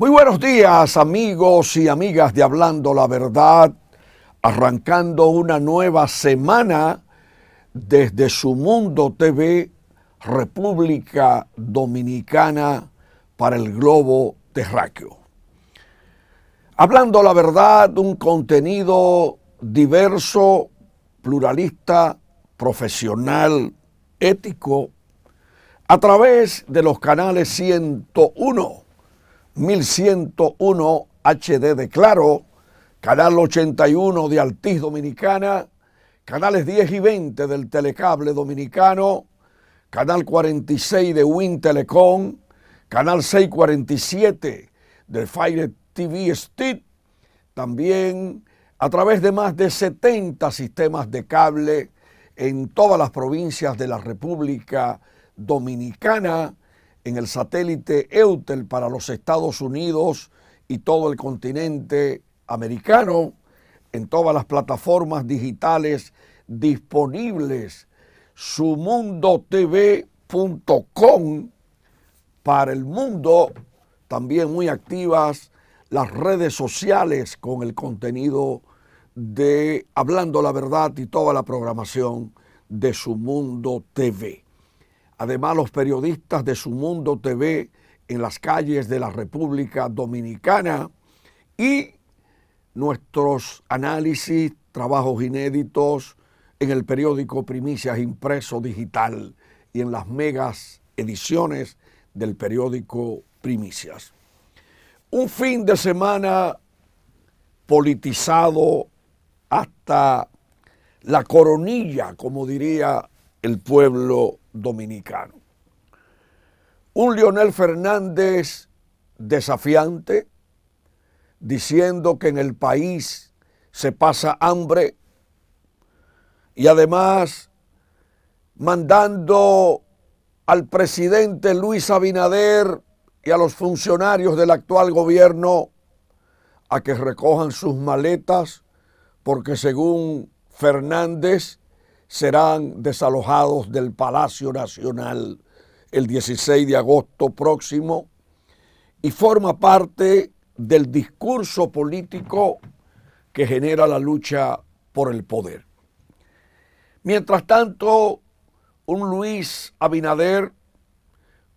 Muy buenos días amigos y amigas de Hablando la Verdad, arrancando una nueva semana desde su Mundo TV, República Dominicana para el globo terráqueo. Hablando la verdad, un contenido diverso, pluralista, profesional, ético, a través de los canales 101 1101 HD de Claro, Canal 81 de Altiz Dominicana, canales 10 y 20 del Telecable Dominicano, Canal 46 de WinTelecom, Canal 647 del Fire TV Stick, también a través de más de 70 sistemas de cable en todas las provincias de la República Dominicana en el satélite Eutel para los Estados Unidos y todo el continente americano, en todas las plataformas digitales disponibles, sumundotv.com para el mundo, también muy activas las redes sociales con el contenido de Hablando la Verdad y toda la programación de Su TV. Además, los periodistas de Su Mundo TV en las calles de la República Dominicana y nuestros análisis, trabajos inéditos en el periódico Primicias Impreso Digital y en las megas ediciones del periódico Primicias. Un fin de semana politizado hasta la coronilla, como diría el pueblo dominicano. Un Leonel Fernández desafiante, diciendo que en el país se pasa hambre y además mandando al presidente Luis Abinader y a los funcionarios del actual gobierno a que recojan sus maletas porque según Fernández serán desalojados del Palacio Nacional el 16 de agosto próximo y forma parte del discurso político que genera la lucha por el poder. Mientras tanto, un Luis Abinader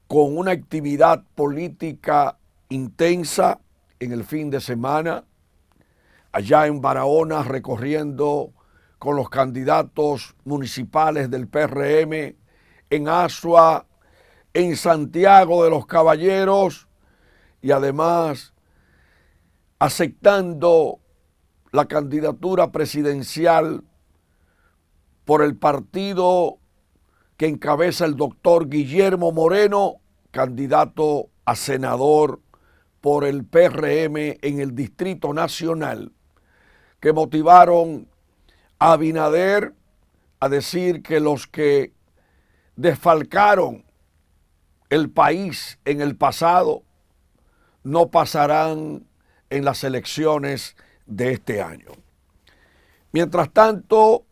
con una actividad política intensa en el fin de semana, allá en Barahona recorriendo con los candidatos municipales del PRM en Asua, en Santiago de los Caballeros y además aceptando la candidatura presidencial por el partido que encabeza el doctor Guillermo Moreno, candidato a senador por el PRM en el Distrito Nacional, que motivaron Abinader a decir que los que desfalcaron el país en el pasado no pasarán en las elecciones de este año. Mientras tanto,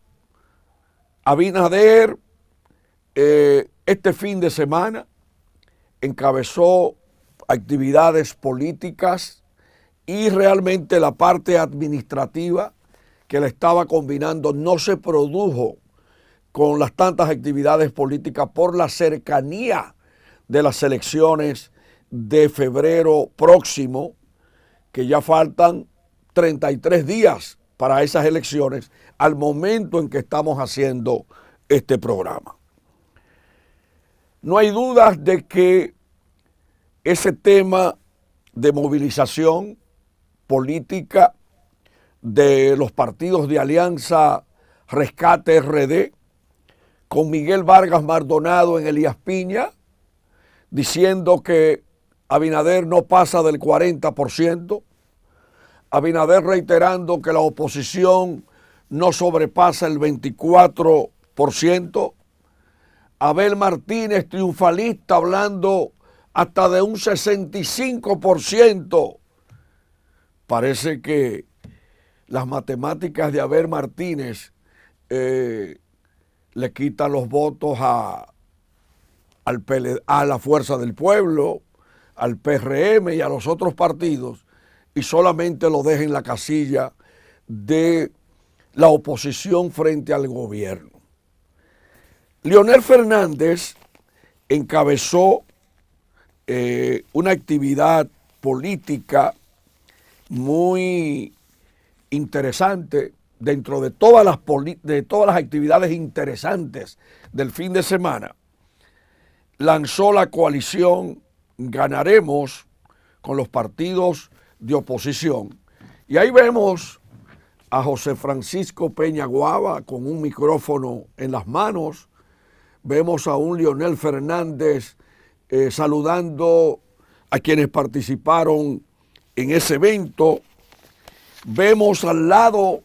Abinader eh, este fin de semana encabezó actividades políticas y realmente la parte administrativa que le estaba combinando no se produjo con las tantas actividades políticas por la cercanía de las elecciones de febrero próximo, que ya faltan 33 días para esas elecciones al momento en que estamos haciendo este programa. No hay dudas de que ese tema de movilización política de los partidos de Alianza Rescate RD, con Miguel Vargas Mardonado en Elías Piña, diciendo que Abinader no pasa del 40%, Abinader reiterando que la oposición no sobrepasa el 24%, Abel Martínez triunfalista hablando hasta de un 65%. Parece que las matemáticas de Abel Martínez eh, le quitan los votos a, al a la Fuerza del Pueblo, al PRM y a los otros partidos y solamente lo deja en la casilla de la oposición frente al gobierno. Leonel Fernández encabezó eh, una actividad política muy interesante dentro de todas las, de todas las actividades interesantes del fin de semana, lanzó la coalición Ganaremos con los partidos de oposición. Y ahí vemos a José Francisco Peña Guava con un micrófono en las manos, vemos a un Lionel Fernández eh, saludando a quienes participaron en ese evento, vemos al lado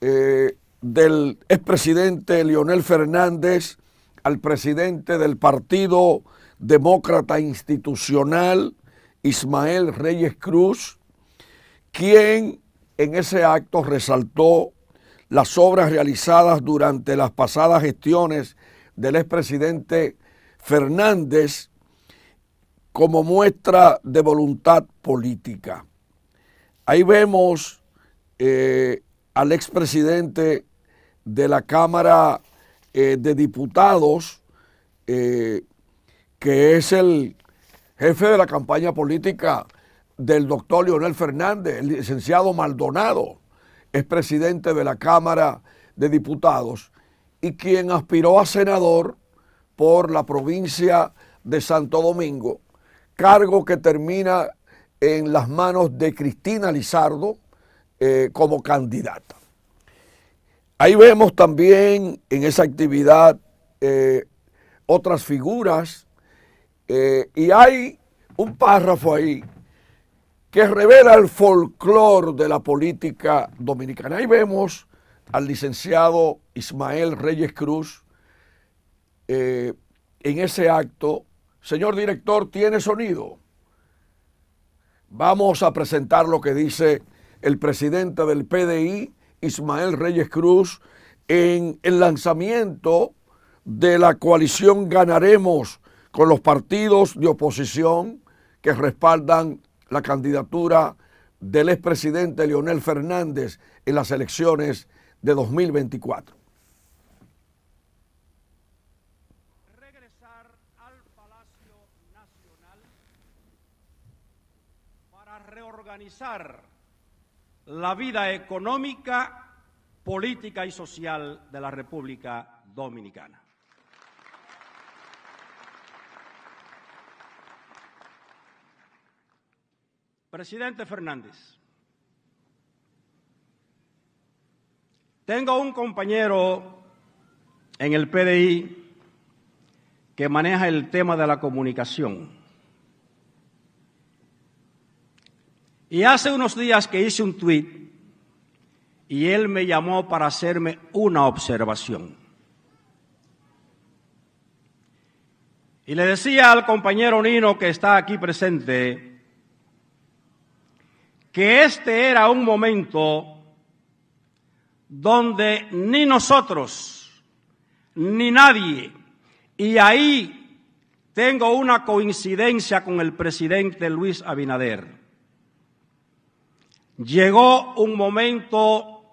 eh, del expresidente Leonel Fernández al presidente del Partido Demócrata Institucional, Ismael Reyes Cruz, quien en ese acto resaltó las obras realizadas durante las pasadas gestiones del expresidente Fernández como muestra de voluntad política. Ahí vemos eh, al expresidente de la Cámara eh, de Diputados, eh, que es el jefe de la campaña política del doctor Leonel Fernández, el licenciado Maldonado, es presidente de la Cámara de Diputados y quien aspiró a senador por la provincia de Santo Domingo, cargo que termina en las manos de Cristina Lizardo eh, como candidata. Ahí vemos también en esa actividad eh, otras figuras eh, y hay un párrafo ahí que revela el folclore de la política dominicana. Ahí vemos al licenciado Ismael Reyes Cruz en ese acto. Señor director, ¿tiene sonido? Vamos a presentar lo que dice el presidente del PDI, Ismael Reyes Cruz, en el lanzamiento de la coalición Ganaremos con los partidos de oposición que respaldan la candidatura del expresidente Leonel Fernández en las elecciones de 2024. organizar la vida económica, política y social de la República Dominicana. Presidente Fernández, tengo un compañero en el PDI que maneja el tema de la comunicación Y hace unos días que hice un tweet y él me llamó para hacerme una observación. Y le decía al compañero Nino que está aquí presente que este era un momento donde ni nosotros ni nadie, y ahí tengo una coincidencia con el presidente Luis Abinader llegó un momento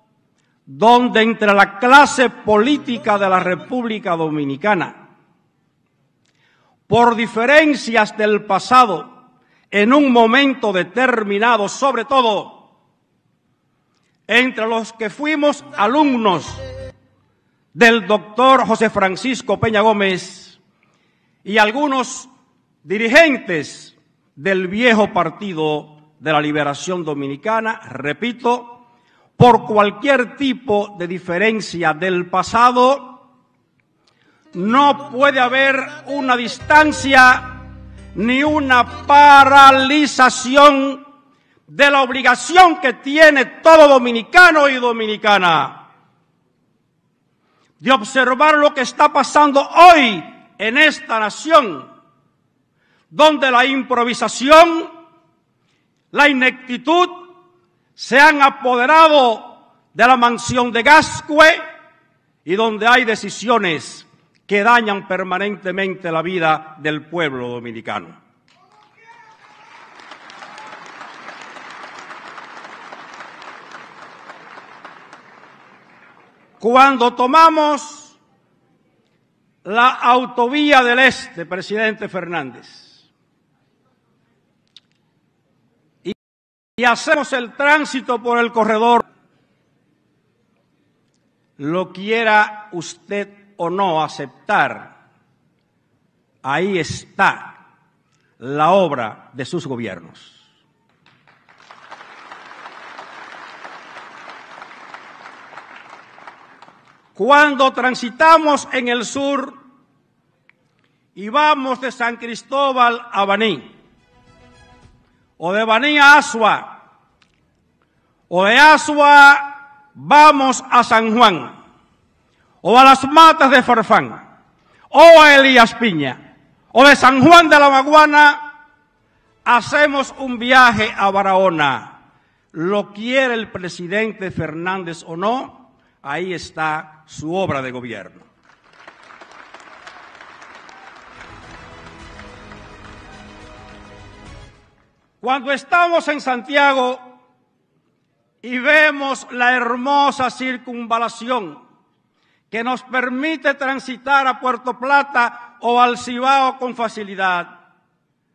donde entre la clase política de la República Dominicana, por diferencias del pasado, en un momento determinado, sobre todo entre los que fuimos alumnos del doctor José Francisco Peña Gómez y algunos dirigentes del viejo partido de la liberación dominicana, repito, por cualquier tipo de diferencia del pasado, no puede haber una distancia ni una paralización de la obligación que tiene todo dominicano y dominicana de observar lo que está pasando hoy en esta nación, donde la improvisación la ineptitud se han apoderado de la mansión de Gascue y donde hay decisiones que dañan permanentemente la vida del pueblo dominicano. Cuando tomamos la autovía del Este, presidente Fernández, y hacemos el tránsito por el corredor, lo quiera usted o no aceptar, ahí está la obra de sus gobiernos. Cuando transitamos en el sur y vamos de San Cristóbal a Baní, o de Baní a Asua, o de Asua vamos a San Juan, o a las matas de Farfán, o a Elías Piña, o de San Juan de la Maguana, hacemos un viaje a Barahona. Lo quiere el presidente Fernández o no, ahí está su obra de gobierno. Cuando estamos en Santiago y vemos la hermosa circunvalación que nos permite transitar a Puerto Plata o al Cibao con facilidad,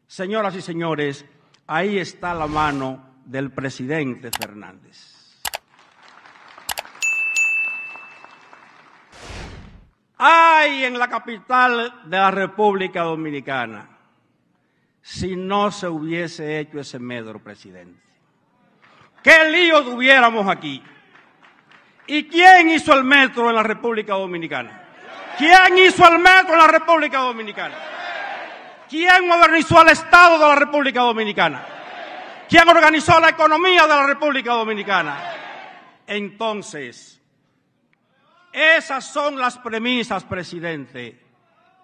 señoras y señores, ahí está la mano del presidente Fernández. hay en la capital de la República Dominicana si no se hubiese hecho ese metro, presidente. ¿Qué lío tuviéramos aquí? ¿Y quién hizo el metro en la República Dominicana? ¿Quién hizo el metro en la República Dominicana? ¿Quién modernizó el Estado de la República Dominicana? ¿Quién organizó la economía de la República Dominicana? Entonces, esas son las premisas, presidente,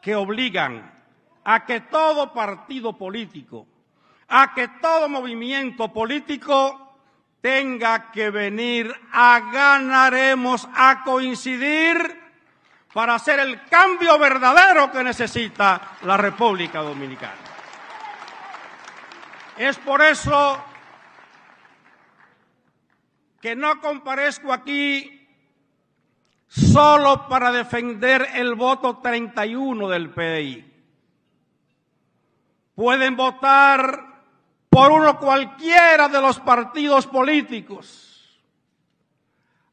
que obligan a que todo partido político, a que todo movimiento político tenga que venir a ganaremos, a coincidir para hacer el cambio verdadero que necesita la República Dominicana. Es por eso que no comparezco aquí solo para defender el voto 31 del PDI pueden votar por uno cualquiera de los partidos políticos.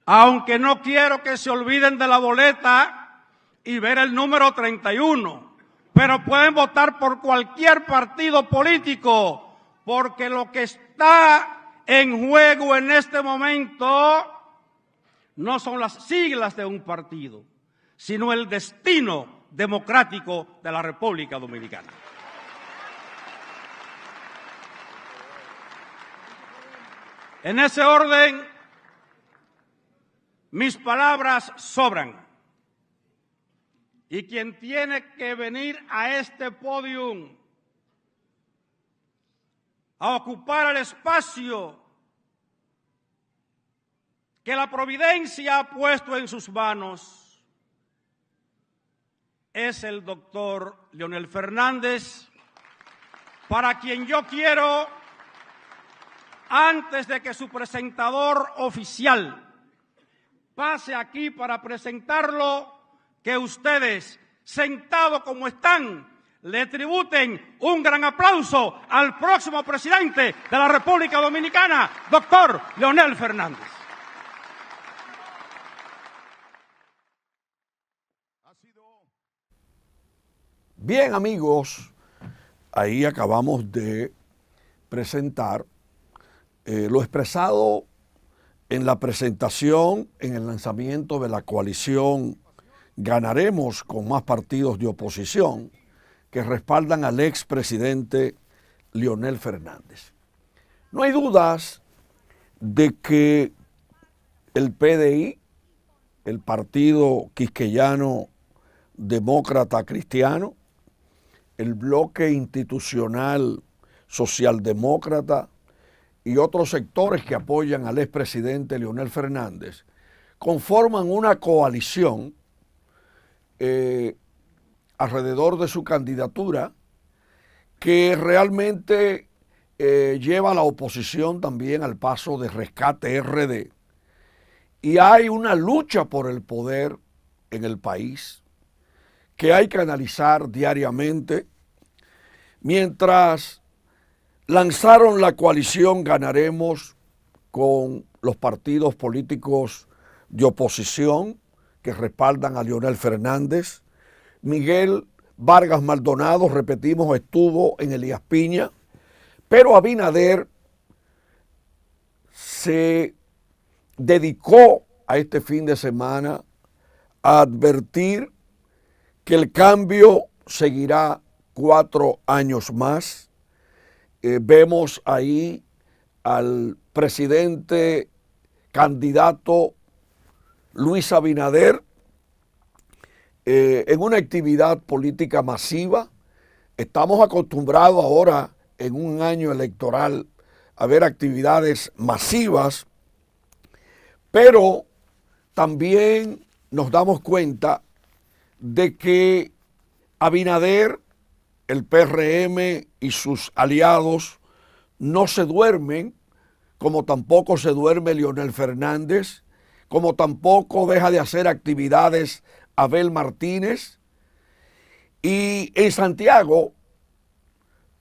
Aunque no quiero que se olviden de la boleta y ver el número 31, pero pueden votar por cualquier partido político, porque lo que está en juego en este momento no son las siglas de un partido, sino el destino democrático de la República Dominicana. En ese orden, mis palabras sobran. Y quien tiene que venir a este podium a ocupar el espacio que la providencia ha puesto en sus manos es el doctor Leonel Fernández, para quien yo quiero antes de que su presentador oficial pase aquí para presentarlo, que ustedes, sentados como están, le tributen un gran aplauso al próximo presidente de la República Dominicana, doctor Leonel Fernández. Bien amigos, ahí acabamos de presentar eh, lo expresado en la presentación, en el lanzamiento de la coalición Ganaremos con más partidos de oposición que respaldan al expresidente Leonel Fernández. No hay dudas de que el PDI, el Partido Quisqueyano Demócrata Cristiano, el bloque institucional socialdemócrata y otros sectores que apoyan al expresidente Leonel Fernández conforman una coalición eh, alrededor de su candidatura que realmente eh, lleva a la oposición también al paso de rescate RD. Y hay una lucha por el poder en el país que hay que analizar diariamente, mientras lanzaron la coalición Ganaremos con los partidos políticos de oposición que respaldan a Leonel Fernández. Miguel Vargas Maldonado, repetimos, estuvo en Elías Piña, pero Abinader se dedicó a este fin de semana a advertir que el cambio seguirá cuatro años más eh, vemos ahí al presidente candidato Luis Abinader eh, en una actividad política masiva. Estamos acostumbrados ahora en un año electoral a ver actividades masivas, pero también nos damos cuenta de que Abinader el PRM y sus aliados no se duermen, como tampoco se duerme Leonel Fernández, como tampoco deja de hacer actividades Abel Martínez. Y en Santiago,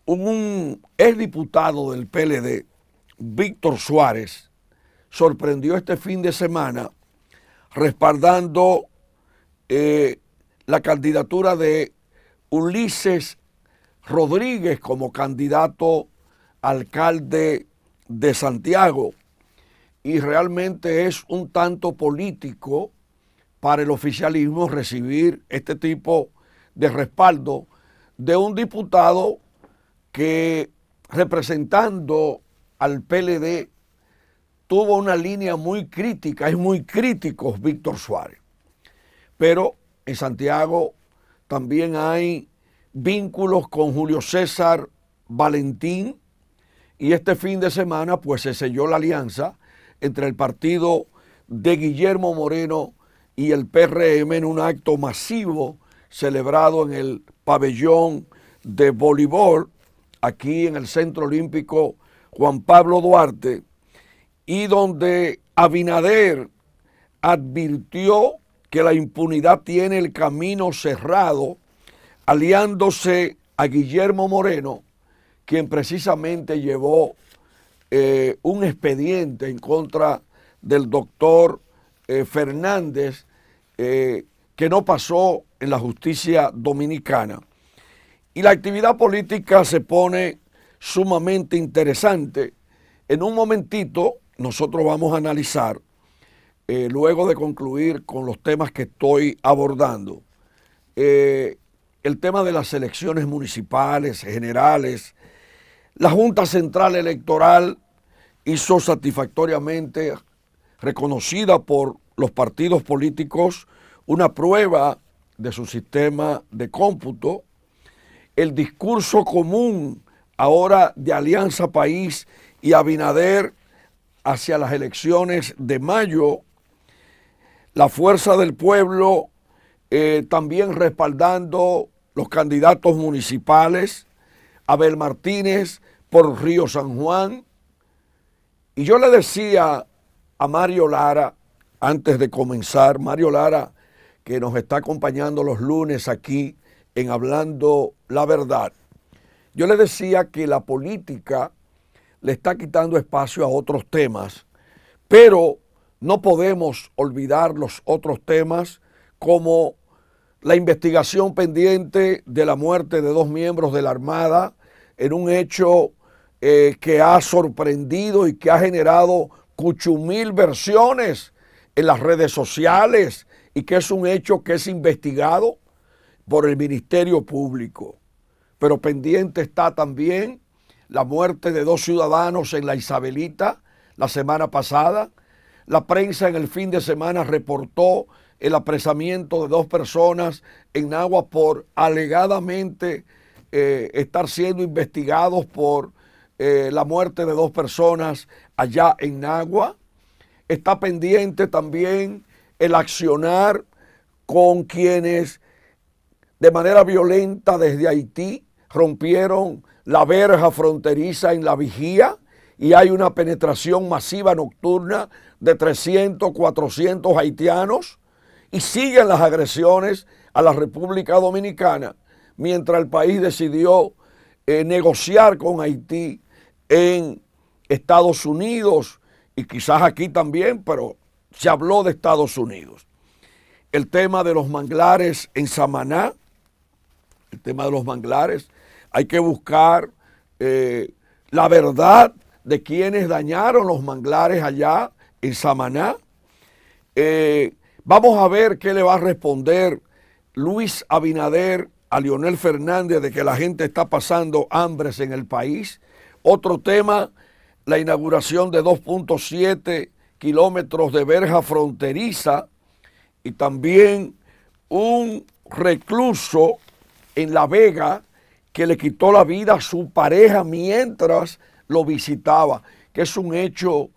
un exdiputado del PLD, Víctor Suárez, sorprendió este fin de semana respaldando eh, la candidatura de Ulises Rodríguez como candidato alcalde de Santiago y realmente es un tanto político para el oficialismo recibir este tipo de respaldo de un diputado que representando al PLD tuvo una línea muy crítica, es muy crítico Víctor Suárez. Pero en Santiago también hay vínculos con Julio César Valentín y este fin de semana pues se selló la alianza entre el partido de Guillermo Moreno y el PRM en un acto masivo celebrado en el pabellón de voleibol aquí en el Centro Olímpico Juan Pablo Duarte y donde Abinader advirtió que la impunidad tiene el camino cerrado aliándose a Guillermo Moreno, quien precisamente llevó eh, un expediente en contra del doctor eh, Fernández, eh, que no pasó en la justicia dominicana. Y la actividad política se pone sumamente interesante. En un momentito nosotros vamos a analizar, luego de concluir con los temas que estoy abordando, el tema de las elecciones municipales, generales, la Junta Central Electoral hizo satisfactoriamente reconocida por los partidos políticos una prueba de su sistema de cómputo, el discurso común ahora de Alianza País y Abinader hacia las elecciones de mayo, la fuerza del pueblo eh, también respaldando los candidatos municipales, Abel Martínez por Río San Juan. Y yo le decía a Mario Lara, antes de comenzar, Mario Lara, que nos está acompañando los lunes aquí en Hablando la Verdad, yo le decía que la política le está quitando espacio a otros temas, pero no podemos olvidar los otros temas como la investigación pendiente de la muerte de dos miembros de la Armada en un hecho eh, que ha sorprendido y que ha generado cuchumil versiones en las redes sociales y que es un hecho que es investigado por el Ministerio Público. Pero pendiente está también la muerte de dos ciudadanos en la Isabelita la semana pasada. La prensa en el fin de semana reportó el apresamiento de dos personas en Agua por alegadamente eh, estar siendo investigados por eh, la muerte de dos personas allá en Nagua. Está pendiente también el accionar con quienes de manera violenta desde Haití rompieron la verja fronteriza en la vigía y hay una penetración masiva nocturna de 300, 400 haitianos y siguen las agresiones a la República Dominicana, mientras el país decidió eh, negociar con Haití en Estados Unidos y quizás aquí también, pero se habló de Estados Unidos. El tema de los manglares en Samaná, el tema de los manglares, hay que buscar eh, la verdad de quienes dañaron los manglares allá en Samaná. Eh, Vamos a ver qué le va a responder Luis Abinader a Lionel Fernández de que la gente está pasando hambres en el país. Otro tema, la inauguración de 2.7 kilómetros de verja fronteriza y también un recluso en La Vega que le quitó la vida a su pareja mientras lo visitaba, que es un hecho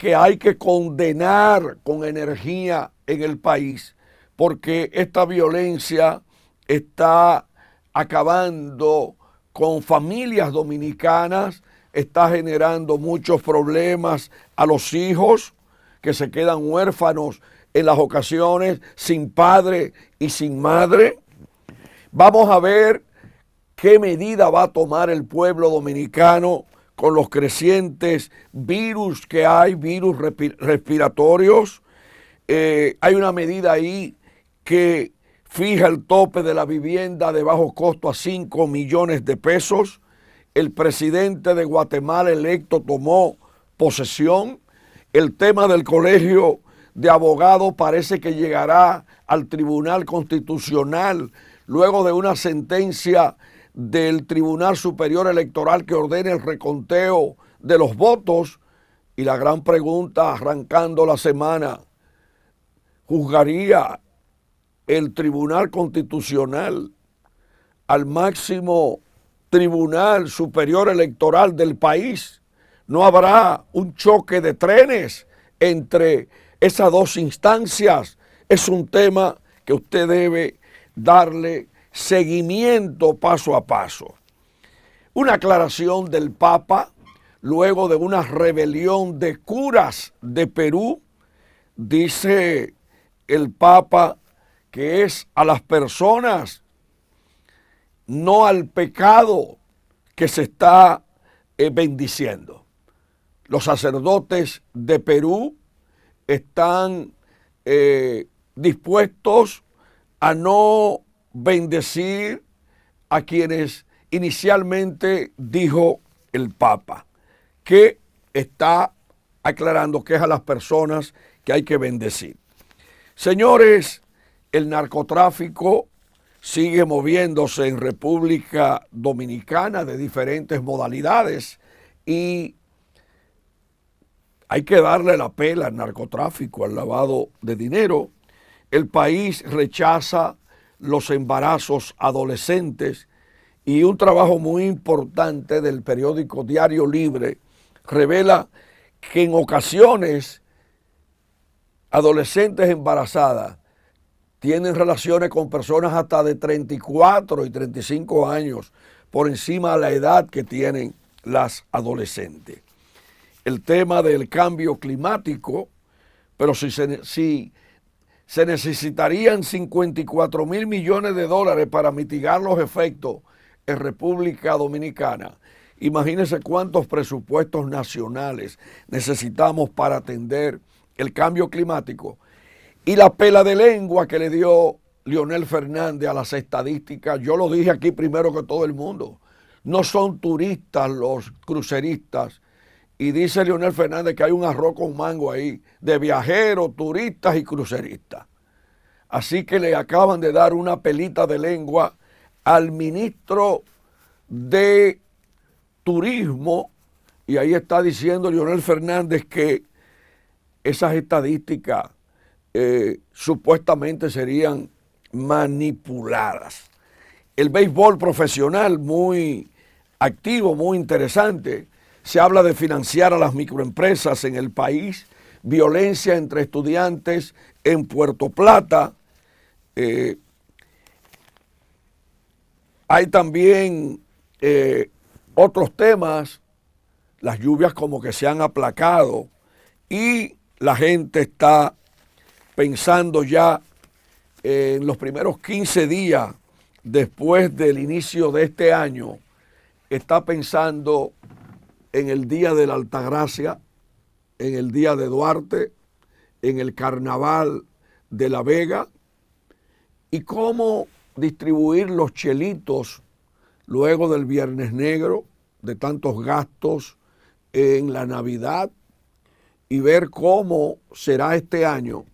que hay que condenar con energía en el país, porque esta violencia está acabando con familias dominicanas, está generando muchos problemas a los hijos que se quedan huérfanos en las ocasiones sin padre y sin madre. Vamos a ver qué medida va a tomar el pueblo dominicano con los crecientes virus que hay, virus respiratorios. Eh, hay una medida ahí que fija el tope de la vivienda de bajo costo a 5 millones de pesos. El presidente de Guatemala electo tomó posesión. El tema del colegio de abogados parece que llegará al Tribunal Constitucional luego de una sentencia del Tribunal Superior Electoral que ordene el reconteo de los votos. Y la gran pregunta, arrancando la semana, ¿juzgaría el Tribunal Constitucional al máximo Tribunal Superior Electoral del país? ¿No habrá un choque de trenes entre esas dos instancias? Es un tema que usted debe darle seguimiento paso a paso. Una aclaración del Papa luego de una rebelión de curas de Perú, dice el Papa que es a las personas, no al pecado que se está eh, bendiciendo. Los sacerdotes de Perú están eh, dispuestos a no bendecir a quienes inicialmente dijo el Papa, que está aclarando que es a las personas que hay que bendecir. Señores, el narcotráfico sigue moviéndose en República Dominicana de diferentes modalidades y hay que darle la pela al narcotráfico, al lavado de dinero. El país rechaza los embarazos adolescentes y un trabajo muy importante del periódico Diario Libre revela que en ocasiones adolescentes embarazadas tienen relaciones con personas hasta de 34 y 35 años por encima de la edad que tienen las adolescentes. El tema del cambio climático, pero si, se, si se necesitarían 54 mil millones de dólares para mitigar los efectos en República Dominicana. Imagínense cuántos presupuestos nacionales necesitamos para atender el cambio climático y la pela de lengua que le dio Leonel Fernández a las estadísticas, yo lo dije aquí primero que todo el mundo, no son turistas los cruceristas y dice Leonel Fernández que hay un arroz con mango ahí de viajeros, turistas y cruceristas. Así que le acaban de dar una pelita de lengua al ministro de Turismo. Y ahí está diciendo Leonel Fernández que esas estadísticas eh, supuestamente serían manipuladas. El béisbol profesional muy activo, muy interesante se habla de financiar a las microempresas en el país, violencia entre estudiantes en Puerto Plata. Eh, hay también eh, otros temas, las lluvias como que se han aplacado y la gente está pensando ya en los primeros 15 días después del inicio de este año, está pensando en el Día de la Altagracia, en el Día de Duarte, en el Carnaval de La Vega, y cómo distribuir los chelitos luego del Viernes Negro, de tantos gastos en la Navidad, y ver cómo será este año,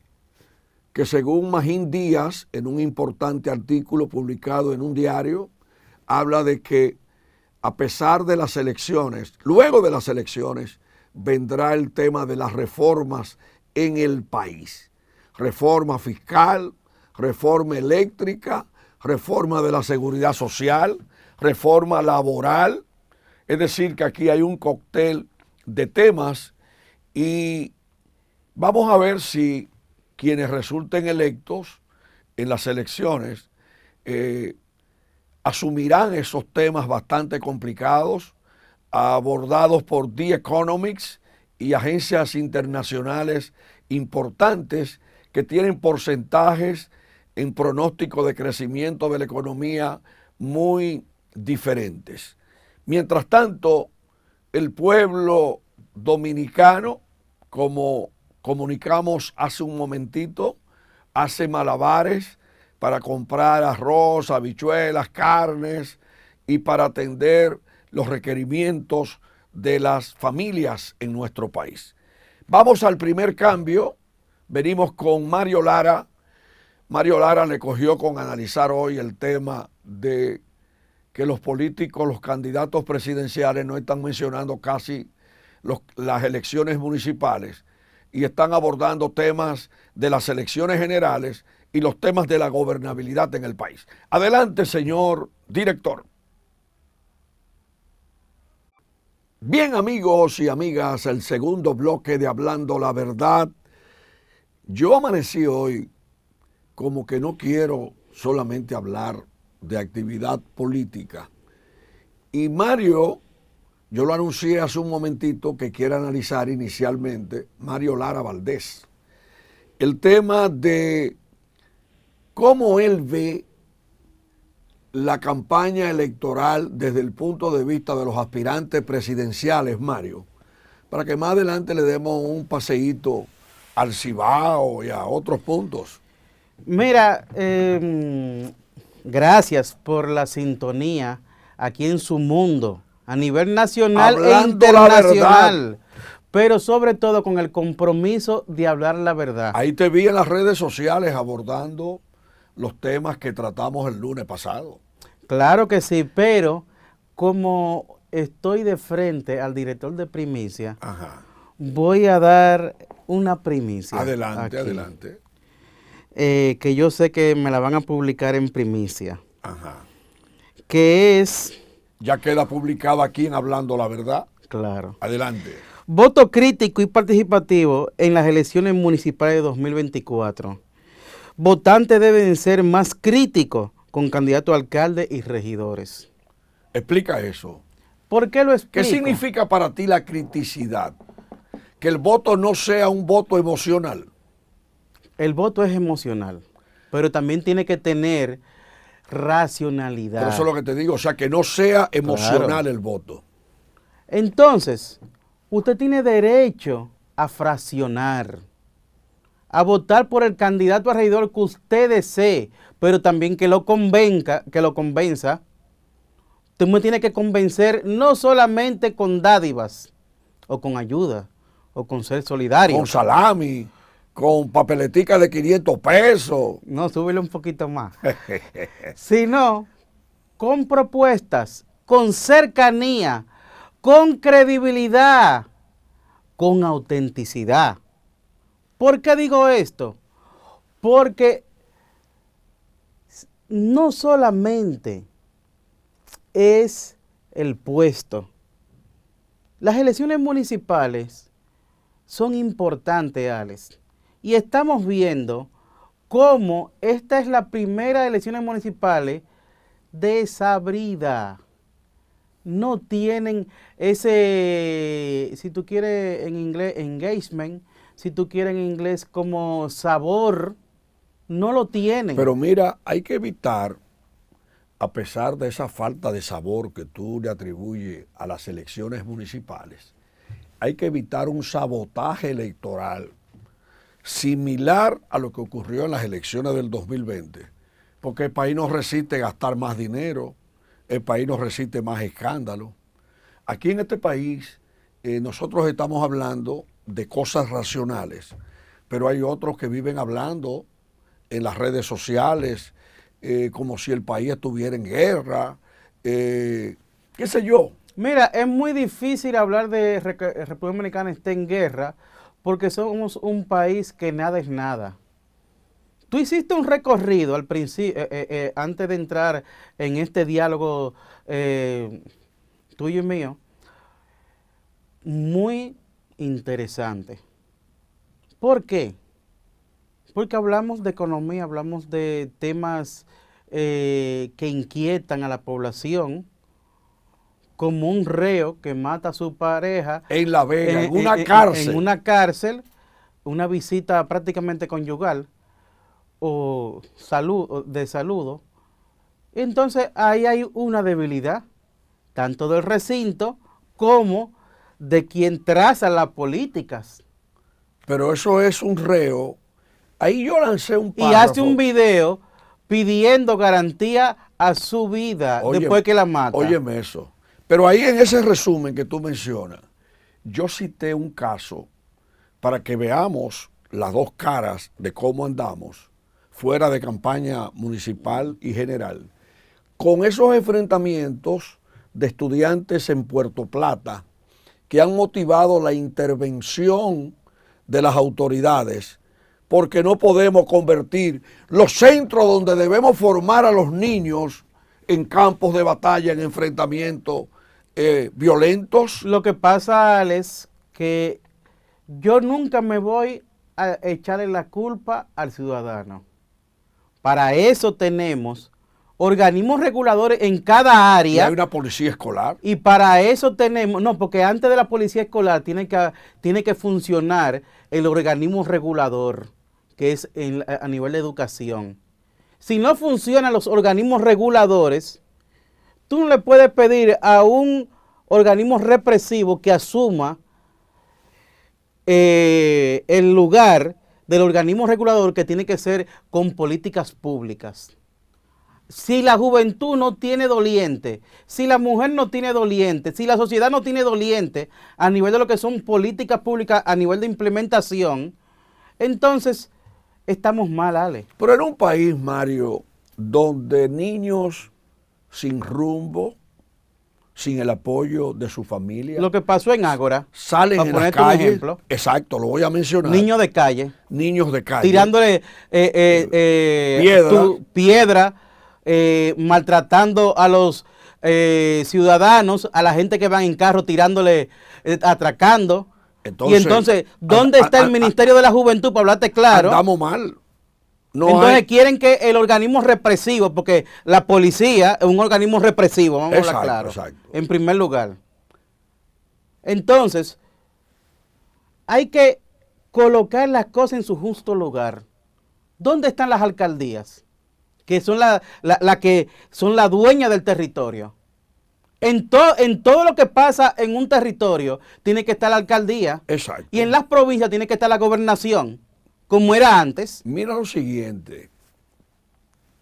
que según Magín Díaz, en un importante artículo publicado en un diario, habla de que a pesar de las elecciones, luego de las elecciones, vendrá el tema de las reformas en el país. Reforma fiscal, reforma eléctrica, reforma de la seguridad social, reforma laboral. Es decir, que aquí hay un cóctel de temas y vamos a ver si quienes resulten electos en las elecciones eh, asumirán esos temas bastante complicados, abordados por The Economics y agencias internacionales importantes que tienen porcentajes en pronóstico de crecimiento de la economía muy diferentes. Mientras tanto, el pueblo dominicano, como comunicamos hace un momentito, hace malabares, para comprar arroz, habichuelas, carnes y para atender los requerimientos de las familias en nuestro país. Vamos al primer cambio. Venimos con Mario Lara. Mario Lara le cogió con analizar hoy el tema de que los políticos, los candidatos presidenciales no están mencionando casi las elecciones municipales y están abordando temas de las elecciones generales y los temas de la gobernabilidad en el país. Adelante, señor director. Bien amigos y amigas, el segundo bloque de Hablando la Verdad. Yo amanecí hoy como que no quiero solamente hablar de actividad política. Y Mario, yo lo anuncié hace un momentito que quiere analizar inicialmente Mario Lara Valdés. El tema de ¿Cómo él ve la campaña electoral desde el punto de vista de los aspirantes presidenciales, Mario? Para que más adelante le demos un paseíto al Cibao y a otros puntos. Mira, em, gracias por la sintonía aquí en su mundo, a nivel nacional e Hablando e internacional. Pero sobre todo con el compromiso de hablar la verdad. Ahí te vi en las redes sociales abordando los temas que tratamos el lunes pasado. Claro que sí, pero como estoy de frente al director de primicia, voy a dar una primicia. Adelante, adelante. Eh, que yo sé que me la van a publicar en primicia. Ajá. Que es... Ya queda publicado aquí en Hablando la Verdad. Claro. Adelante. Voto crítico y participativo en las elecciones municipales de 2024 votantes deben ser más críticos con candidatos a alcalde y regidores. Explica eso. ¿Por qué lo explica? ¿Qué significa para ti la criticidad? Que el voto no sea un voto emocional. El voto es emocional, pero también tiene que tener racionalidad. eso es lo que te digo, o sea, que no sea emocional el voto. Entonces, usted tiene derecho a fraccionar a votar por el candidato alrededor que usted desee, pero también que lo, que lo convenza. Usted me tiene que convencer no solamente con dádivas o con ayuda o con ser solidario. Con salami, con papeletica de 500 pesos. No, súbele un poquito más. Sino con propuestas, con cercanía, con credibilidad, con autenticidad. ¿Por qué digo esto? Porque no solamente es el puesto. Las elecciones municipales son importantes, Alex. Y estamos viendo cómo esta es la primera elecciones municipales desabrida. No tienen ese, si tú quieres en inglés, engagement, si tú quieres en inglés, como sabor, no lo tienen. Pero mira, hay que evitar, a pesar de esa falta de sabor que tú le atribuyes a las elecciones municipales, hay que evitar un sabotaje electoral similar a lo que ocurrió en las elecciones del 2020, porque el país no resiste gastar más dinero, el país no resiste más escándalo. Aquí en este país eh, nosotros estamos hablando de cosas racionales, pero hay otros que viven hablando en las redes sociales eh, como si el país estuviera en guerra, eh, qué sé yo. Mira, es muy difícil hablar de que eh, República Dominicana esté en guerra porque somos un país que nada es nada. Tú hiciste un recorrido al principio, antes de entrar en este diálogo tuyo y mío, muy interesante. ¿Por qué? Porque hablamos de economía, hablamos de temas eh, que inquietan a la población, como un reo que mata a su pareja. En la vega, en, una cárcel. En una cárcel, una visita prácticamente conyugal o salud, de saludo. Entonces ahí hay una debilidad, tanto del recinto como de quien traza las políticas. Pero eso es un reo. Ahí yo lancé un párrafo. Y hace un video pidiendo garantía a su vida después que la mata. Óyeme eso. Pero ahí en ese resumen que tú mencionas, yo cité un caso para que veamos las dos caras de cómo andamos fuera de campaña municipal y general. Con esos enfrentamientos de estudiantes en Puerto Plata, que han motivado la intervención de las autoridades, porque no podemos convertir los centros donde debemos formar a los niños en campos de batalla, en enfrentamientos eh, violentos. Lo que pasa, Alex, que yo nunca me voy a echarle la culpa al ciudadano. Para eso tenemos organismos reguladores en cada área. Y hay una policía escolar. Y para eso tenemos, no, porque antes de la policía escolar tiene que, tiene que funcionar el organismo regulador, que es a nivel de educación. Si no funcionan los organismos reguladores, tú no le puedes pedir a un organismo represivo que asuma eh, el lugar del organismo regulador que tiene que ser con políticas públicas si la juventud no tiene doliente, si la mujer no tiene doliente, si la sociedad no tiene doliente a nivel de lo que son políticas públicas, a nivel de implementación, entonces estamos mal, Ale. Pero en un país, Mario, donde niños sin rumbo, sin el apoyo de su familia. Lo que pasó en Ágora. Salen en la calle. ejemplo. Exacto, lo voy a mencionar. Niños de calle. Niños de calle. Tirándole eh, eh, piedra. Eh, piedra eh, maltratando a los eh, ciudadanos, a la gente que va en carro tirándole, eh, atracando. Entonces, y entonces, ¿dónde está el Ministerio de la Juventud? Para hablarte claro. Estamos mal. No entonces quieren que el organismo represivo, porque la policía es un organismo represivo, vamos a hablar claro. En primer lugar. Entonces, hay que colocar las cosas en su justo lugar. ¿Dónde están las alcaldías? que son la, que son la dueña del territorio. En, en todo lo que pasa en un territorio tiene que estar la alcaldía. Exacto. Y en las provincias tiene que estar la gobernación, como era antes. Mira lo siguiente.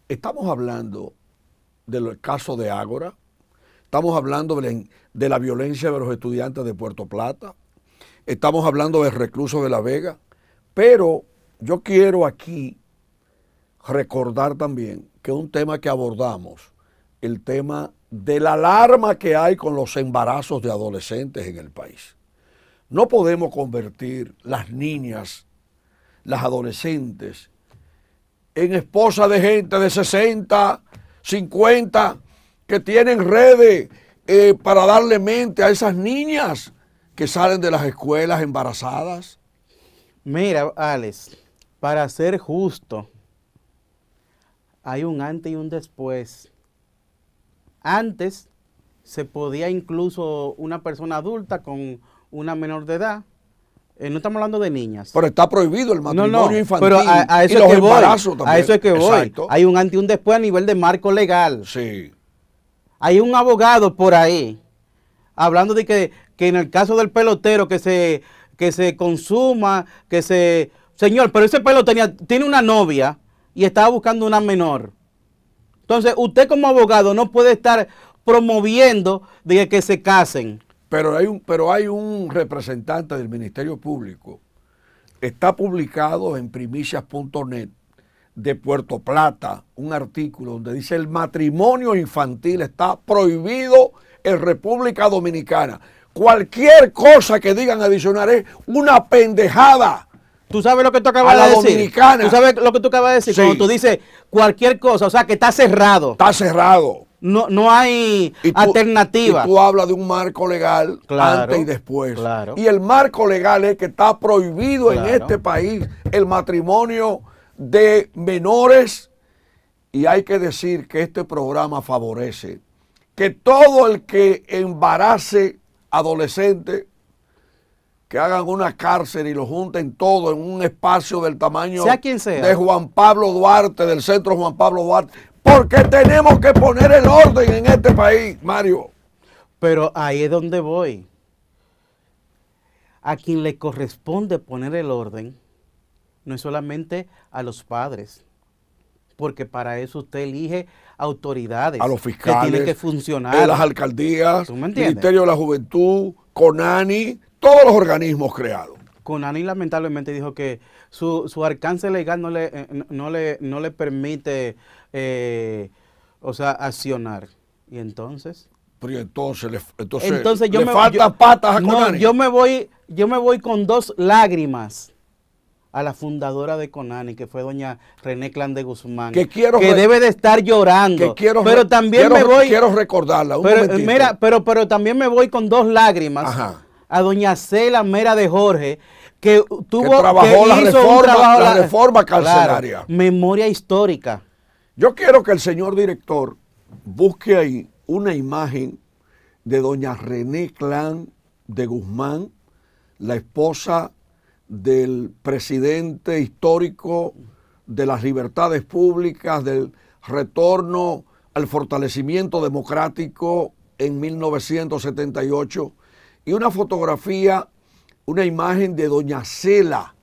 Estamos hablando del caso de Ágora. Estamos hablando de de la violencia de los estudiantes de Puerto Plata. Estamos hablando del recluso de La Vega. Pero yo quiero aquí recordar también que un tema que abordamos, el tema de la alarma que hay con los embarazos de adolescentes en el país. No podemos convertir las niñas, las adolescentes, en esposas de gente de 60, 50, que tienen redes eh, para darle mente a esas niñas que salen de las escuelas embarazadas. Mira, Alex, para ser justo, hay un antes y un después. Antes se podía incluso una persona adulta con una menor de edad. Eh, no estamos hablando de niñas. Pero está prohibido el matrimonio no, no, Pero a, eso es que voy. A eso es que voy. Hay un antes y un después a nivel de marco legal. Sí. Hay un abogado por ahí hablando de que, en el caso del pelotero que se, que se consuma, que se... Señor, pero ese pelo tenía, tiene una novia y estaba buscando una menor. Entonces, usted como abogado no puede estar promoviendo de que se casen. Pero hay un, pero hay un representante del Ministerio Público. Está publicado en primicias.net de Puerto Plata un artículo donde dice el matrimonio infantil está prohibido en República Dominicana. Cualquier cosa que digan adicionar es una pendejada. Tú sabes lo que tú acabas de decir. Tú sabes lo que tú acabas de decir. Cuando tú dices cualquier cosa, o sea, que está cerrado. Está cerrado. No, no hay alternativa. Y tú hablas de un marco legal antes y después. Y el marco legal es que está prohibido en este país el matrimonio de menores. Y hay que decir que este programa favorece que todo el que embarace adolescente que hagan una cárcel y lo junten todo en un espacio del tamaño de Juan Pablo Duarte, del centro Juan Pablo Duarte, porque tenemos que poner el orden en este país, Mario. Pero ahí es donde voy. A quien le corresponde poner el orden no es solamente a los padres, porque para eso usted elige autoridades. A los fiscales. Que tienen que funcionar. las alcaldías, Ministerio de la Juventud, CONANI, todos los organismos creados. Conani lamentablemente dijo que su, alcance legal no le, eh, no le, permite, eh, o sea, accionar. ¿Y entonces? Pero entonces, le, entonces, yo me, falta patas yo me, voy, yo me voy con dos lágrimas a la fundadora de Conani, que fue doña René Clan de Guzmán, que, debe de estar llorando. Que pero también me voy... Quiero recordarla, pero, eh, pero, pero también me voy con dos lágrimas. Ajá a doña Cela Mera de Jorge, que tuvo que la, hizo un trabajo, la, reforma carcelaria. memoria histórica. Yo quiero que el señor director busque ahí una imagen de doña René Clan de Guzmán, la esposa del presidente histórico de las libertades públicas, del retorno al fortalecimiento democrático en 1978 y una fotografía, una imagen de doña Cela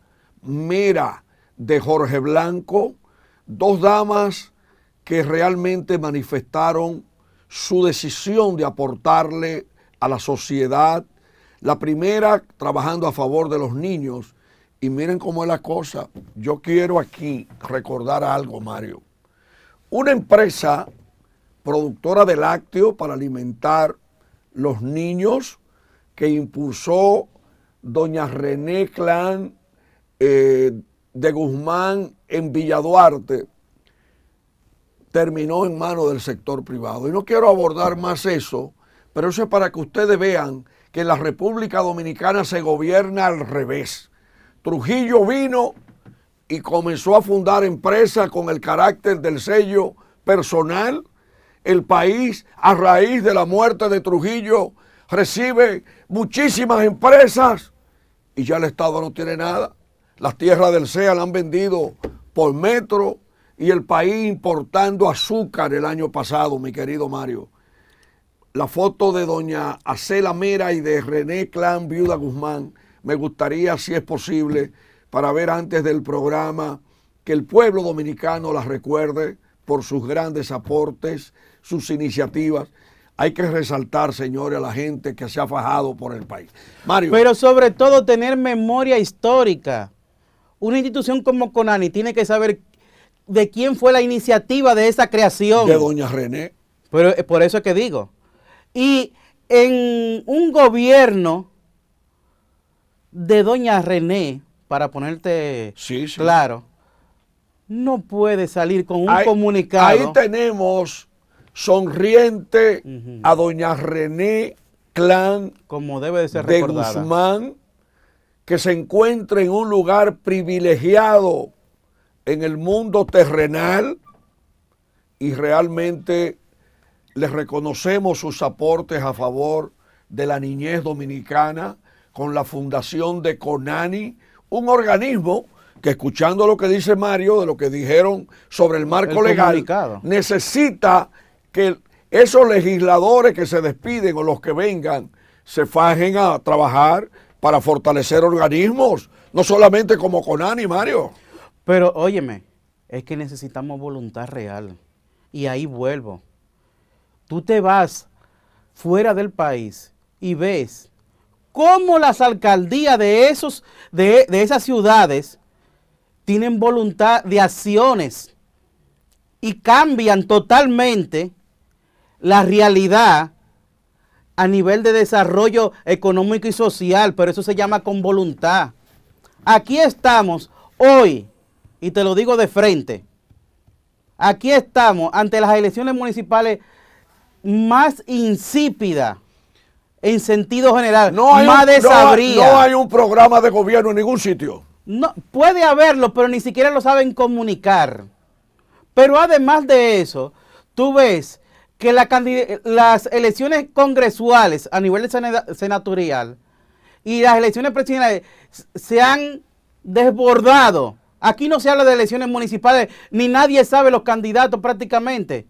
Mera de Jorge Blanco, dos damas que realmente manifestaron su decisión de aportarle a la sociedad, la primera trabajando a favor de los niños, y miren cómo es la cosa. Yo quiero aquí recordar algo, Mario. Una empresa productora de lácteos para alimentar los niños que impulsó doña René Clan eh, de Guzmán en Villaduarte terminó en manos del sector privado. Y no quiero abordar más eso, pero eso es para que ustedes vean que la República Dominicana se gobierna al revés. Trujillo vino y comenzó a fundar empresas con el carácter del sello personal. El país, a raíz de la muerte de Trujillo, recibe muchísimas empresas y ya el Estado no tiene nada. Las tierras del CEA la han vendido por metro y el país importando azúcar el año pasado, mi querido Mario. La foto de doña Acela Mera y de René Clan, viuda Guzmán, me gustaría, si es posible, para ver antes del programa, que el pueblo dominicano las recuerde por sus grandes aportes, sus iniciativas hay que resaltar, señores, a la gente que se ha fajado por el país. Mario. Pero sobre todo tener memoria histórica. Una institución como Conani tiene que saber de quién fue la iniciativa de esa creación. De doña René. Pero por eso es que digo. Y en un gobierno de doña René, para ponerte claro, no puede salir con un comunicado. Ahí tenemos sonriente a doña René Clan Como debe de, Guzmán, que se encuentra en un lugar privilegiado en el mundo terrenal y realmente les reconocemos sus aportes a favor de la niñez dominicana con la fundación de Conani, un organismo que escuchando lo que dice Mario, de lo que dijeron sobre el marco legal, necesita que esos legisladores que se despiden o los que vengan se fajen a trabajar para fortalecer organismos, no solamente como Conani, Mario. Pero óyeme, es que necesitamos voluntad real. Y ahí vuelvo. Tú te vas fuera del país y ves cómo las alcaldías de, esos, de, de esas ciudades tienen voluntad de acciones y cambian totalmente la realidad a nivel de desarrollo económico y social, pero eso se llama con voluntad. Aquí estamos hoy, y te lo digo de frente, aquí estamos ante las elecciones municipales más insípidas en sentido general, más desabridas. no, no, hay un programa de gobierno en ningún sitio. No, puede haberlo, pero ni siquiera lo saben comunicar. Pero además de eso, tú ves que las elecciones congresuales a nivel senatorial y las elecciones presidenciales se han desbordado. Aquí no se habla de elecciones municipales, ni nadie sabe los candidatos prácticamente.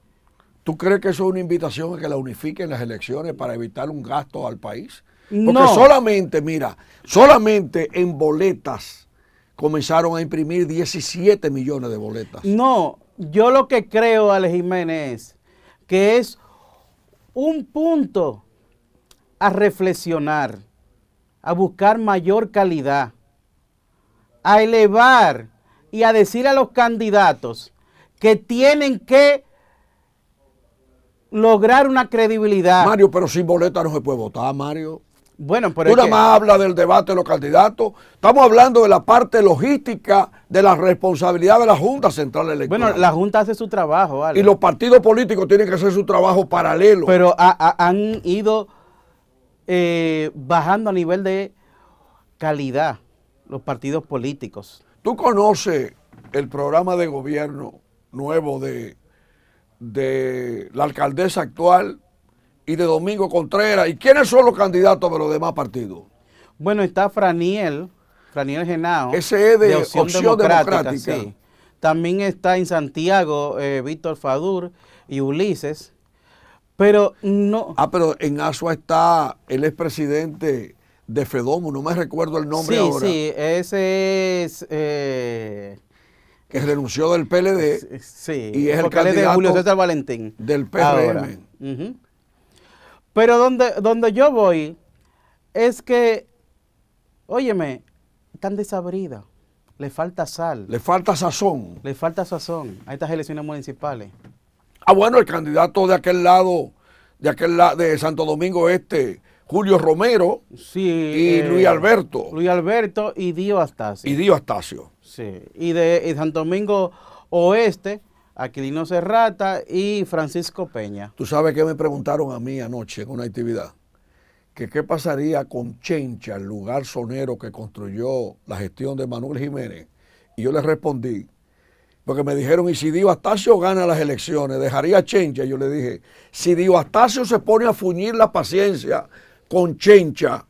¿Tú crees que eso es una invitación a que la unifiquen las elecciones para evitar un gasto al país? Porque no. solamente, mira, solamente en boletas comenzaron a imprimir 17 millones de boletas. No, yo lo que creo, Alex Jiménez, que es un punto a reflexionar, a buscar mayor calidad, a elevar y a decir a los candidatos que tienen que lograr una credibilidad. Mario, pero sin boleta no se puede votar, Mario. Bueno, pero Tú nada más habla del debate de los candidatos. Estamos hablando de la parte logística de la responsabilidad de la Junta Central Electoral. Bueno, la Junta hace su trabajo. Y los partidos políticos tienen que hacer su trabajo paralelo. Pero han ido eh, bajando a nivel de calidad los partidos políticos. Tú conoces el programa de gobierno nuevo de la alcaldesa actual y de Domingo Contreras. ¿Y quiénes son los candidatos de los demás partidos? Bueno, está Franiel, Franiel Genao. Ese es de, opción, Democrática. También está en Santiago eh, Víctor Fadur y Ulises. Pero no. Ah, pero en Asua está el expresidente de Fedomo, no me recuerdo el nombre ahora. Sí, sí, ese es. Eh, que renunció del PLD. Sí. Y es el candidato de Julio César Valentín. Del PRM. Pero donde, donde yo voy es que, óyeme, están desabridas. Le falta sal. Le falta sazón. Le falta sazón a estas elecciones municipales. Ah, bueno, el candidato de aquel lado, de aquel lado, de Santo Domingo Este, Julio Romero sí, y eh, Luis Alberto. Luis Alberto y Dio Astacio. Y Dio Astacio. Sí. Y de Santo Domingo Oeste, Aquilino Serrata y Francisco Peña. Tú sabes que me preguntaron a mí anoche en una actividad, que qué pasaría con Chencha, el lugar sonero que construyó la gestión de Manuel Jiménez. Y yo les respondí, porque me dijeron, y si Dio gana las elecciones, dejaría a Chencha. Yo le dije, si Dio Astacio se pone a fuñir la paciencia con Chencha,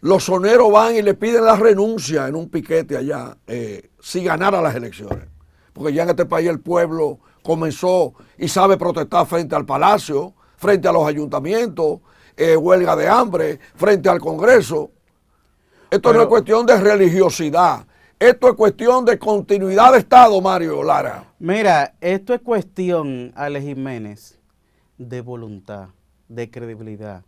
los soneros van y le piden la renuncia en un piquete allá, eh, si ganara las elecciones porque ya en este país el pueblo comenzó y sabe protestar frente al palacio, frente a los ayuntamientos, eh, huelga de hambre, frente al Congreso. Esto no es cuestión de religiosidad. Esto es cuestión de continuidad de Estado, Mario Lara. Mira, esto es cuestión, Alex Jiménez, de voluntad, de credibilidad,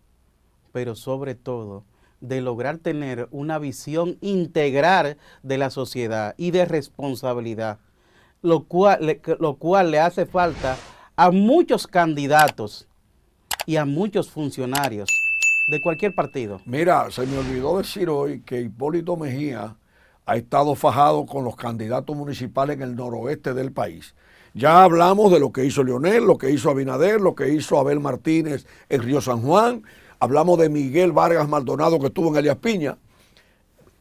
pero sobre todo de lograr tener una visión integral de la sociedad y de responsabilidad lo cual, lo cual le hace falta a muchos candidatos y a muchos funcionarios de cualquier partido. Mira, se me olvidó decir hoy que Hipólito Mejía ha estado fajado con los candidatos municipales en el noroeste del país. Ya hablamos de lo que hizo Leonel, lo que hizo Abinader, lo que hizo Abel Martínez en Río San Juan. Hablamos de Miguel Vargas Maldonado que estuvo en Elías Piña.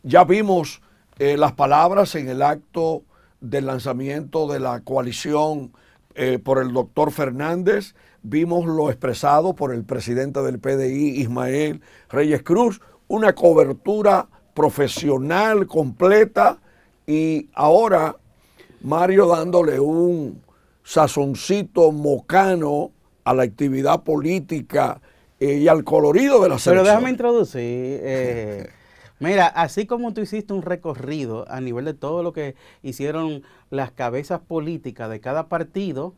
Ya vimos eh, las palabras en el acto del lanzamiento de la coalición eh, por el doctor Fernández, vimos lo expresado por el presidente del PDI, Ismael Reyes Cruz, una cobertura profesional, completa, y ahora Mario dándole un sazoncito mocano a la actividad política eh, y al colorido de la selección. Pero déjame introducir. Eh, Mira, así como tú hiciste un recorrido a nivel de todo lo que hicieron las cabezas políticas de cada partido,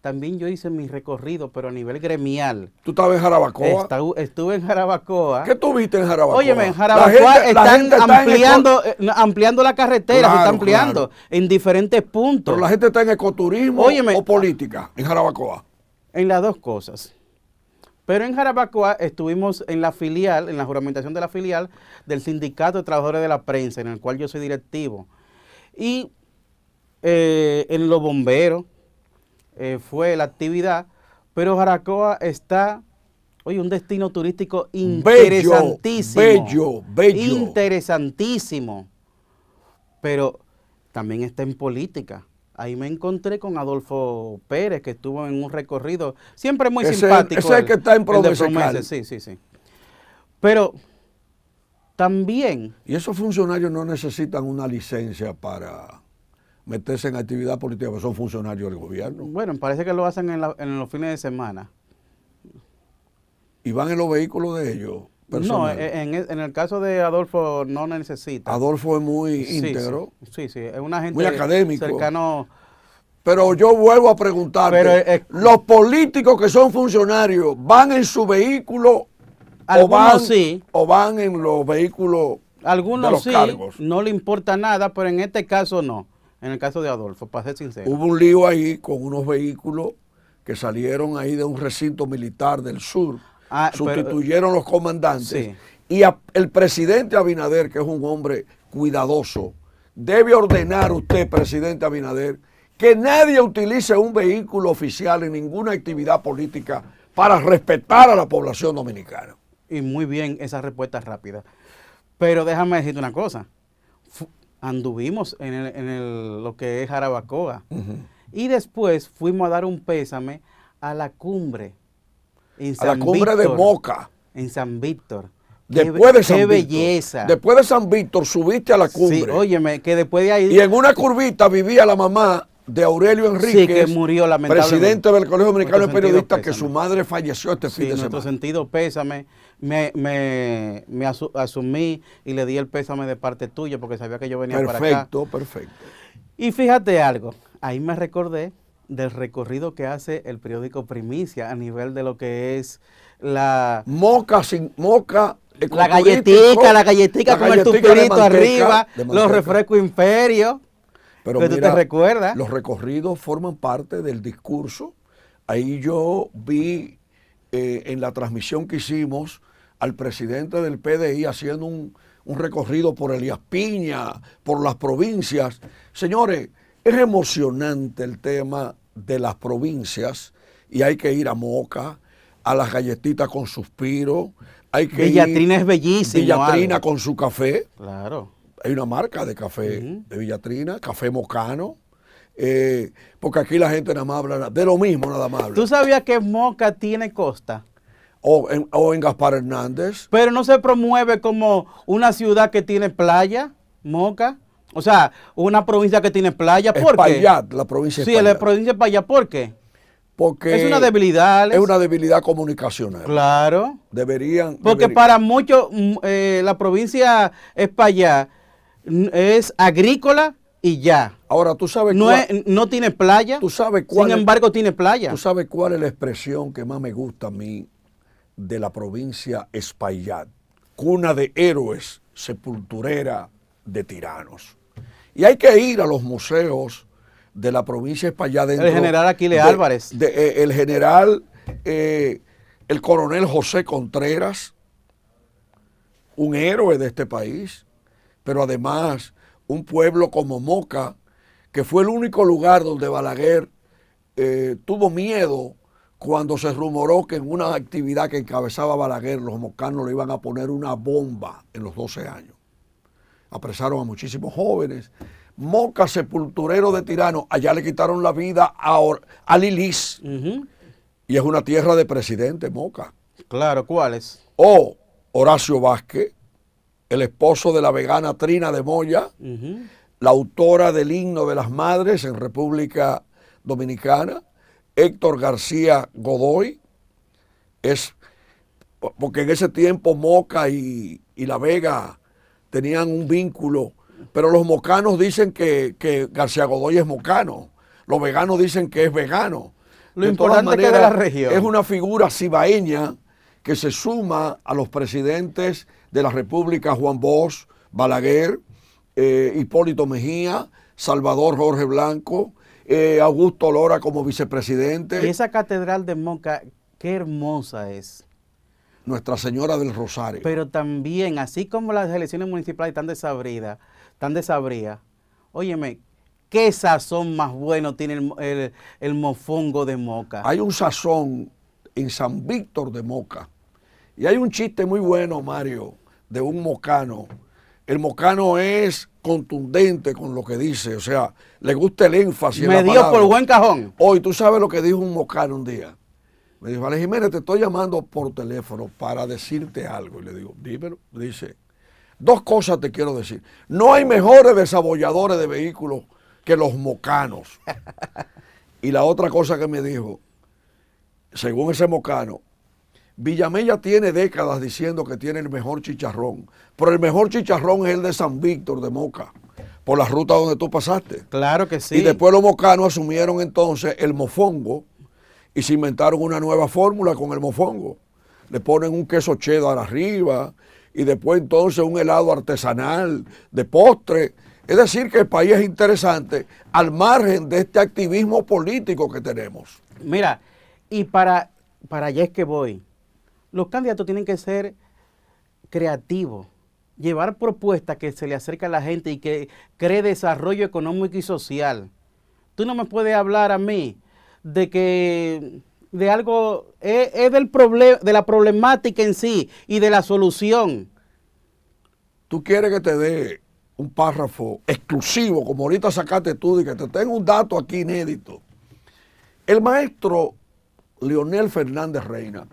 también yo hice mi recorrido, pero a nivel gremial. ¿Tú estabas en Jarabacoa? estuve en Jarabacoa. ¿Qué tuviste en Jarabacoa? Óyeme, en Jarabacoa están ampliando, eh, ampliando la carretera, se está ampliando en diferentes puntos. Pero la gente está en ecoturismo o política en Jarabacoa. En las dos cosas. Pero en Jarabacoa estuvimos en la filial, en la juramentación de la filial del Sindicato de Trabajadores de la Prensa, en el cual yo soy directivo. Y eh, en los bomberos eh, fue la actividad, pero Jarabacoa está, oye, un destino turístico interesantísimo. Bello, bello. Interesantísimo. Pero también está en política. Ahí me encontré con Adolfo Pérez, que estuvo en un recorrido, siempre muy simpático. Ese es el que está en Promesa. sí, sí, sí. Pero también... Y esos funcionarios no necesitan una licencia para meterse en actividad política, porque son funcionarios del gobierno. Bueno, parece que lo hacen en los fines de semana. Y van en los vehículos de ellos no, eh, e, en, el caso de Adolfo no necesita. Adolfo es muy íntegro. Sí, sí, es una gente muy académico. cercano. Pero yo vuelvo a preguntarte, eh, eh, ¿los políticos que son funcionarios van en su vehículo o van, o van en los vehículos algunos los sí, No le importa nada, pero en este caso no. En el caso de Adolfo, para ser sincero. Hubo un lío ahí con unos vehículos que salieron ahí de un recinto militar del sur. Ah, Sustituyeron los comandantes. Y el presidente Abinader, que es un hombre cuidadoso, debe ordenar usted, presidente Abinader, que nadie utilice un vehículo oficial en ninguna actividad política para respetar a la población dominicana. Y muy bien esa respuesta rápida. Pero déjame decirte una cosa. anduvimos en, lo que es Jarabacoa. Y después fuimos a dar un pésame a la cumbre a la cumbre de Moca. En San Víctor. después de San qué belleza. Después de San Víctor subiste a la cumbre. Sí, óyeme, que después de ahí. Y en una curvita vivía la mamá de Aurelio Enrique Sí, que murió lamentablemente. Presidente del Colegio Dominicano de Periodistas, que su madre falleció este fin de semana. En nuestro sentido, pésame. Me, me, me asumí y le di el pésame de parte tuya porque sabía que yo venía para acá. Perfecto, perfecto. Y fíjate algo, ahí me recordé del recorrido que hace el periódico Primicia a nivel de lo que es la... Moca sin moca. La galletica, la galletica, con el tupirito arriba, los refrescos imperios. Pero te recuerdas. Los recorridos forman parte del discurso. Ahí yo vi eh, en la transmisión que hicimos al presidente del PDI haciendo un, un recorrido por Elías Piña, por las provincias. Señores, es emocionante el tema de las provincias y hay que ir a Moca, a las galletitas con suspiro, hay que Villatrina ir, es bellísima. Villatrina con su café. Claro. Hay una marca de café de Villatrina, Café Mocano. Eh, porque aquí la gente nada más habla de lo mismo, nada más ¿Tú sabías que Moca tiene costa? o en Gaspar Hernández. Pero no se promueve como una ciudad que tiene playa, Moca. O sea, una provincia que tiene playa, ¿por la provincia de Sí, la provincia de Espaillat, ¿por qué? Porque es una debilidad. Es una debilidad comunicacional. Claro. Deberían. Porque para muchos mm, eh, la provincia Espaillat mm, es agrícola y ya. Ahora tú sabes no tiene playa. Tú sabes cuál. Sin embargo tiene playa. Tú sabes cuál es la expresión que más me gusta a mí de la provincia Espaillat, cuna de héroes, sepulturera de tiranos. Y hay que ir a los museos de la provincia española. Eh, el general Aquiles eh, Álvarez. el general, el coronel José Contreras, un héroe de este país, pero además un pueblo como Moca, que fue el único lugar donde Balaguer eh, tuvo miedo cuando se rumoró que en una actividad que encabezaba Balaguer los mocanos le iban a poner una bomba en los 12 años apresaron a muchísimos jóvenes. Moca, sepulturero de tirano allá le quitaron la vida a, Lilis. Y es una tierra de presidente, Moca. Claro, ¿cuáles? O Horacio Vázquez, el esposo de la vegana Trina de Moya, la autora del himno de las madres en República Dominicana, Héctor García Godoy, es porque en ese tiempo Moca y, y La Vega tenían un vínculo, pero los mocanos dicen que, García Godoy es mocano, los veganos dicen que es vegano. Lo importante la región. Es una figura cibaeña que se suma a los presidentes de la República, Juan Bosch, Balaguer, eh, Hipólito Mejía, Salvador Jorge Blanco, eh, Augusto Lora como vicepresidente. esa catedral de Moca, qué hermosa es. Nuestra Señora del Rosario. Pero también, así como las elecciones municipales están desabridas, tan desabridas, óyeme, ¿qué sazón más bueno tiene el, mofongo de Moca? Hay un sazón en San Víctor de Moca. Y hay un chiste muy bueno, Mario, de un mocano. El mocano es contundente con lo que dice, o sea, le gusta el énfasis. Me en la dio por buen cajón. Hoy, tú sabes lo que dijo un mocano un día. Me dijo, Alex Jiménez, te estoy llamando por teléfono para decirte algo. Y le digo, dímelo. Dice, dos cosas te quiero decir. No hay mejores desabolladores de vehículos que los mocanos. y la otra cosa que me dijo, según ese mocano, Villamella tiene décadas diciendo que tiene el mejor chicharrón, pero el mejor chicharrón es el de San Víctor de Moca, por la ruta donde tú pasaste. Claro que sí. Y después los mocanos asumieron entonces el mofongo, y se inventaron una nueva fórmula con el mofongo. Le ponen un queso cheddar arriba y después entonces un helado artesanal de postre. Es decir, que el país es interesante al margen de este activismo político que tenemos. Mira, y para, para allá es que voy, los candidatos tienen que ser creativos, llevar propuestas que se le acerquen a la gente y que cree desarrollo económico y social. Tú no me puedes hablar a mí de que de algo es, del problema de la problemática en sí y de la solución. Tú quieres que te dé un párrafo exclusivo, como ahorita sacaste tú, y que te tengo un dato aquí inédito. El maestro Leonel Fernández Reina,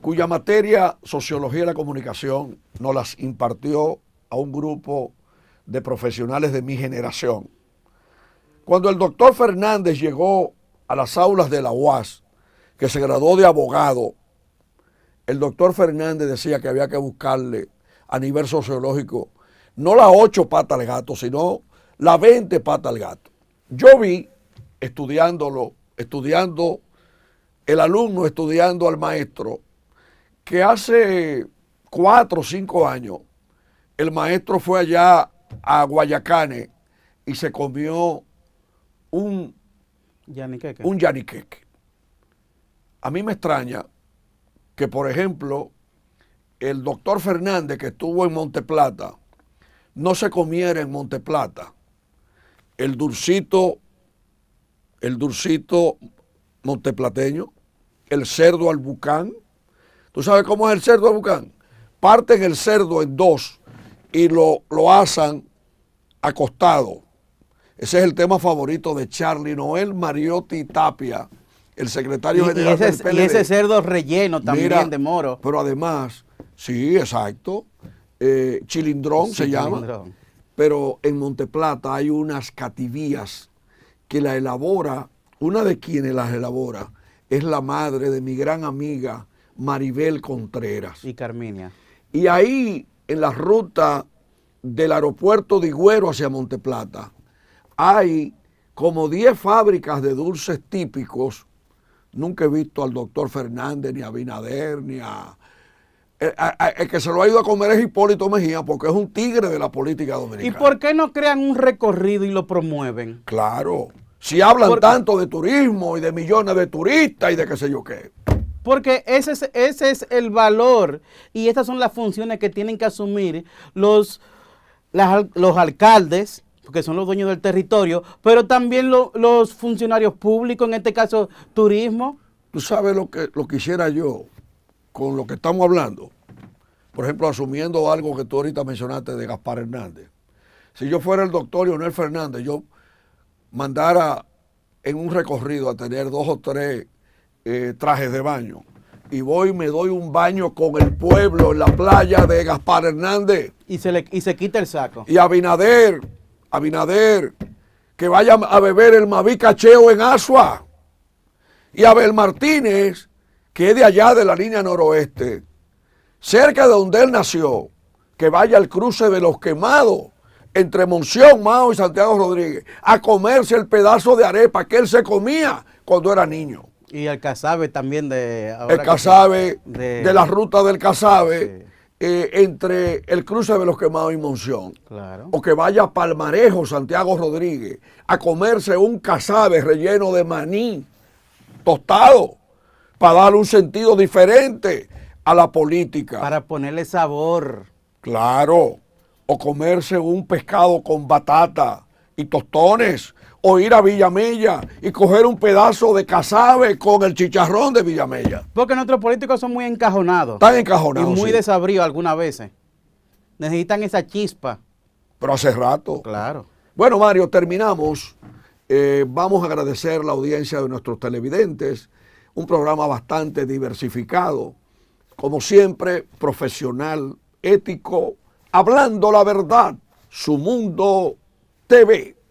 cuya materia Sociología y la Comunicación nos las impartió a un grupo de profesionales de mi generación. Cuando el doctor Fernández llegó a las aulas de la UAS, que se graduó de abogado, el doctor Fernández decía que había que buscarle a nivel sociológico no las ocho patas al gato, sino las veinte patas al gato. Yo vi, estudiándolo, estudiando el alumno, estudiando al maestro, que hace cuatro o cinco años el maestro fue allá a Guayacane y se comió un un yaniqueque. A mí me extraña que, por ejemplo, el doctor Fernández que estuvo en Monteplata no se comiera en Monteplata el dulcito, el dulcito monteplateño, el cerdo al bucán. ¿Tú sabes cómo es el cerdo al bucán? Parten el cerdo en dos y lo, lo asan acostado ese es el tema favorito de Charlie Noel Mariotti Tapia, el secretario general ese, del ese cerdo relleno también de Moro. Pero además, sí, exacto. Eh, Chilindrón se llama. Pero en Monteplata hay unas cativías que la elabora, una de quienes las elabora es la madre de mi gran amiga Maribel Contreras. Y Carminia. Y ahí, en la ruta del aeropuerto de Higüero hacia Monteplata, hay como 10 fábricas de dulces típicos. Nunca he visto al doctor Fernández, ni a Binader, ni eh, a... El que se lo ha ido a comer es Hipólito Mejía porque es un tigre de la política dominicana. ¿Y por qué no crean un recorrido y lo promueven? Claro. Si hablan tanto de turismo y de millones de turistas y de qué sé yo qué. Porque ese es, ese es el valor y estas son las funciones que tienen que asumir los, los alcaldes, porque son los dueños del territorio, pero también los funcionarios públicos, en este caso turismo. Tú sabes lo que, lo quisiera yo con lo que estamos hablando. Por ejemplo, asumiendo algo que tú ahorita mencionaste de Gaspar Hernández. Si yo fuera el doctor Leonel Fernández, yo mandara en un recorrido a tener dos o tres eh, trajes de baño y voy y me doy un baño con el pueblo en la playa de Gaspar Hernández. Y se, le, y se quita el saco. Y Abinader Abinader, que vaya a beber el Mavicacheo Cacheo en Asua. Y Abel Martínez, que es de allá de la línea noroeste, cerca de donde él nació, que vaya al cruce de los quemados entre Monción, Mao y Santiago Rodríguez, a comerse el pedazo de arepa que él se comía cuando era niño. Y el casabe también de... el casabe, de, la ruta del casabe. Eh, entre el cruce de los quemados y Monción. Claro. O que vaya a Palmarejo, Santiago Rodríguez, a comerse un cazabe relleno de maní tostado para dar un sentido diferente a la política. Para ponerle sabor. Claro. O comerse un pescado con batata y tostones o ir a Villamella y coger un pedazo de casabe con el chicharrón de Villamella. Porque nuestros políticos son muy encajonados. Están encajonados. Y muy desabridos algunas veces. Necesitan esa chispa. Pero hace rato. Claro. Bueno, Mario, terminamos. Eh, vamos a agradecer la audiencia de nuestros televidentes. Un programa bastante diversificado. Como siempre, profesional, ético, hablando la verdad. Su Mundo TV.